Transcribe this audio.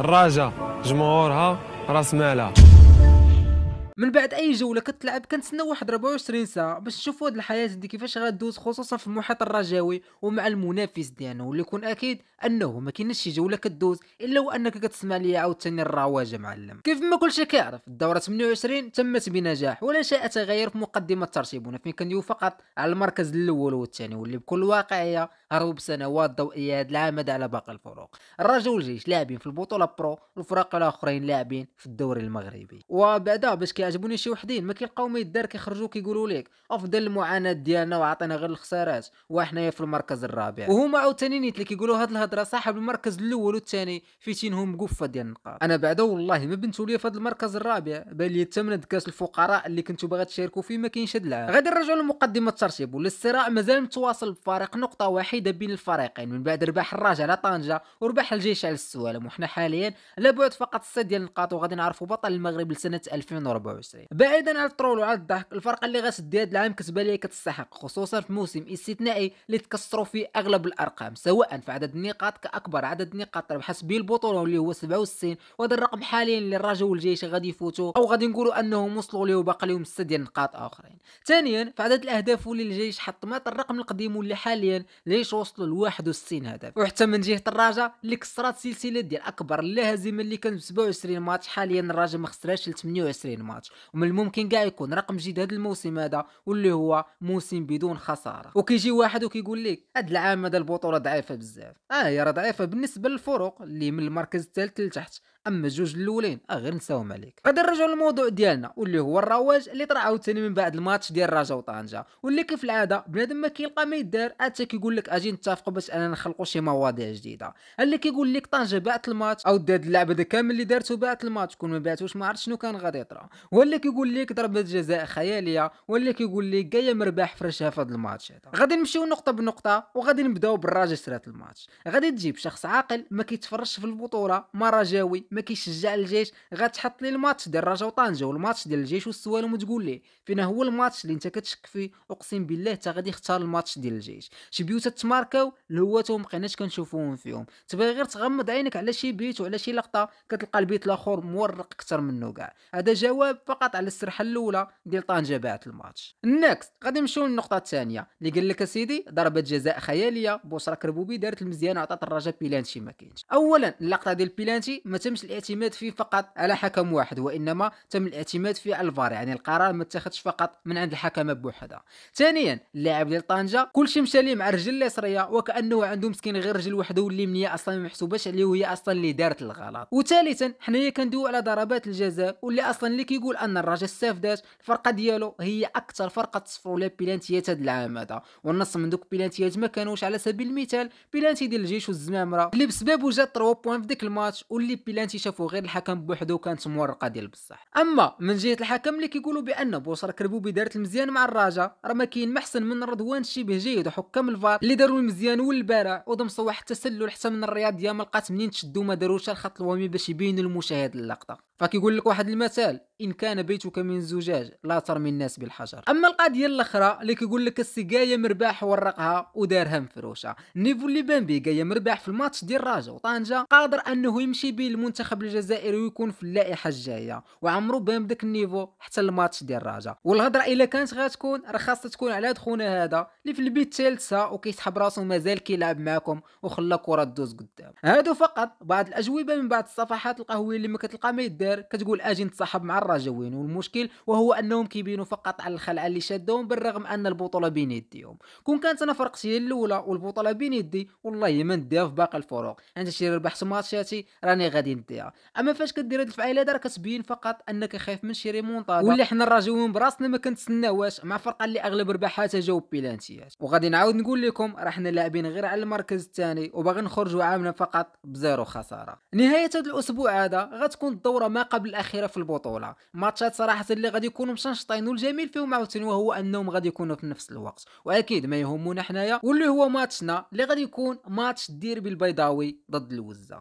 الراجا جمهورها راس مالها من بعد اي جوله كتلعب كنتسنى واحد 24 ساعه باش نشوفوا هاد الحياه دي كيفاش غدوز خصوصا في المحيط الرجاوي ومع المنافس ديالنا واللي يكون اكيد انه ما كاينش شي جوله كدوز الا وانك كتسمع ليا عاوتاني الرواجه معلم كيف ما كلشي كيعرف الدوره 28 تمت بنجاح ولا شيء تغير في مقدمه الترتيب هنا فين كنديو فقط على المركز الاول والثاني واللي بكل واقعيه هربوا بسنوات ضوئيه هاد العمد على باقي الفروق الرجاء والجيش لاعبين في البطوله برو والفرق الاخرين لاعبين في الدوري المغربي وبعدا باش كيعجبوني شي وحدين ما كيلقاو ما يدار كيخرجوا كيقولوا لك افضل المعاناه ديالنا وعطينا غير الخسارات وحنايا في المركز الرابع وهما عاوتاني نيت اللي كيقولوا هاد الهضره صاحب المركز الاول والثاني فيتينهم قفه ديال النقاط انا بعدا والله ما بنتو ليا في هاد المركز الرابع بان لي الثامن كاس الفقراء اللي كنتو باغي تشاركوا فيه ما كاينش هاد العام غادي نرجعوا لمقدمه الترتيب ولا الصراع مازال متواصل بفارق نقطه واحده بين الفريقين من بعد رباح الراجع على طنجه ورباح الجيش على السوالم وحنا حاليا على بعد فقط 6 ديال النقاط وغادي نعرفوا بطل المغرب لسنه 2004 27 بعيدا عن الترول وعلى الضحك الفرقه اللي غتدي هذا العام كتبان لي كتستحق خصوصا في موسم استثنائي اللي تكسروا فيه اغلب الارقام سواء في عدد النقاط كاكبر عدد نقاط ربحت حسب البطوله واللي هو 67 وهذا الرقم حاليا اللي الرجاء والجيش غادي يفوتوا او غادي نقولوا انهم وصلوا ليه وباقي لهم 6 ديال النقاط اخرين ثانيا في عدد الاهداف واللي الجيش حط مات الرقم القديم واللي حاليا الجيش وصلوا ل 61 هدف وحتى من جهه الرجاء اللي كسرات سلسله ديال اكبر لا هزيمه اللي كانت ب 27 ماتش حاليا الرجاء ما خسراش ل 28 ماتش ماتش ومن الممكن كاع يكون رقم جديد هذا الموسم هذا واللي هو موسم بدون خساره وكيجي واحد وكيقول لك هذا العام هذا البطوله ضعيفه بزاف اه هي راه ضعيفه بالنسبه للفرق اللي من المركز الثالث لتحت اما الجوج الاولين آه، غير نساوهم عليك غادي نرجعوا للموضوع ديالنا واللي هو الرواج اللي طرا عاوتاني من بعد الماتش ديال الرجاء وطنجه واللي كيف العاده بنادم ما كيلقى ما يدار حتى كيقول لك اجي نتفقوا باش انا نخلقوا شي مواضيع جديده اللي كيقول لك طنجه باعت الماتش او داد اللعبه دا كامل اللي دارته باعت الماتش كون ما بعتوش ما عرفت شنو كان غادي يطرا واللي كيقول لك ضربه جزاء خياليه واللي كيقول لك جايه مرباح فرشها في هذا الماتش هذا غادي نمشيو نقطه بنقطه وغادي نبداو بالراجا سرات الماتش غادي تجيب شخص عاقل ما كيتفرجش في البطوله ما ما كيشجع الجيش غتحط لي الماتش ديال الرجاء وطنجه والماتش ديال الجيش والسوالم وتقول ليه فينا هو الماتش اللي انت كتشك فيه اقسم بالله حتى غادي يختار الماتش ديال الجيش شي بيوت تماركاو لهواتهم بقيناش كنشوفوهم فيهم تبغي غير تغمض عينك على شي بيت وعلى شي لقطه كتلقى البيت الاخر مورق اكثر منه كاع هذا جواب فقط على السرحه الاولى ديال طنجه بعد الماتش النكست غادي نمشيو للنقطه الثانيه اللي قال لك اسيدي ضربه جزاء خياليه بشرى كربوبي دارت المزيان عطات الرجاء بيلانتي ما كاينش اولا اللقطه ديال بيلانتي ما تمش الاعتماد فيه فقط على حكم واحد وانما تم الاعتماد فيه على الفار يعني القرار ما اتخذش فقط من عند الحكمه بوحدها ثانيا اللاعب ديال طنجه كلشي مشى ليه مع الرجل اليسريه وكانه عنده مسكين غير رجل وحده واللي منيه اصلا ما محسوباش عليه وهي اصلا اللي دارت الغلط وثالثا حنايا كندويو على ضربات الجزاء واللي اصلا اللي كيقول ان الرجاء استافدات الفرقه ديالو هي اكثر فرقه تصفر لها بيلانتيات هذا العام هذا والنص من دوك بيلانتيات ما كانوش على سبيل المثال بيلانتي ديال الجيش والزمامره اللي بسببه جات 3 بوان في ديك الماتش واللي تيشافوا غير الحكم بوحدو كانت مورقه ديال بصح اما من جهه الحكم اللي كيقولوا بان بوصر كربوبي دارت المزيان مع الراجا راه ما كاين محسن من رضوان شبه جيد وحكام الفار اللي داروا المزيان والبارع ودمصوا واحد التسلل حتى من الرياضيه ما لقات منين تشدوا ما داروش الخط الوامي باش يبينوا المشاهد اللقطه فكيقول لك واحد المثال إن كان بيتك من زجاج لا ترمي الناس بالحجر أما القضية الأخرى اللي كيقول لك السقاية مرباح ورقها ودارها مفروشة نيفو اللي بان بيه جاية مرباح في الماتش ديال راجا وطنجة قادر أنه يمشي به المنتخب الجزائري ويكون في اللائحة الجاية وعمرو بان بداك النيفو حتى الماتش ديال راجا والهضرة إلا كانت غتكون راه خاصها تكون على دخونا هذا اللي في البيت الثالثة وكيسحب راسو مازال كيلعب معكم وخلى كرة دوز قدام هادو فقط بعض الأجوبة من بعض الصفحات القهوية اللي ما كتلقى ما يدار كتقول أجي نتصاحب مع مره وينو والمشكل وهو انهم كيبينوا فقط على الخلعه اللي شادهم بالرغم ان البطوله بين يديهم كون كانت انا فرقتي الاولى والبطوله بين يدي والله ما نديها في باقي الفروق انت شي ربحت ماتشاتي راني غادي نديها اما فاش كدير هاد الفعاليه راه كتبين فقط انك خايف من شي ريمونطادا واللي حنا الرجاويين براسنا ما كنتسناوهاش مع فرقه اللي اغلب رباحاتها جاوب بيلانتيات وغادي نعاود نقول لكم راه حنا لاعبين غير على المركز الثاني وباغي نخرجوا عامنا فقط بزيرو خساره نهايه هذا الاسبوع هذا غتكون الدوره ما قبل الاخيره في البطوله ماتشات صراحه اللي غادي يكونوا مشنشطين والجميل فيهم عاوتاني وهو انهم غادي يكونوا في نفس الوقت واكيد ما يهمنا حنايا واللي هو ماتشنا اللي غادي يكون ماتش الديربي البيضاوي ضد الوزه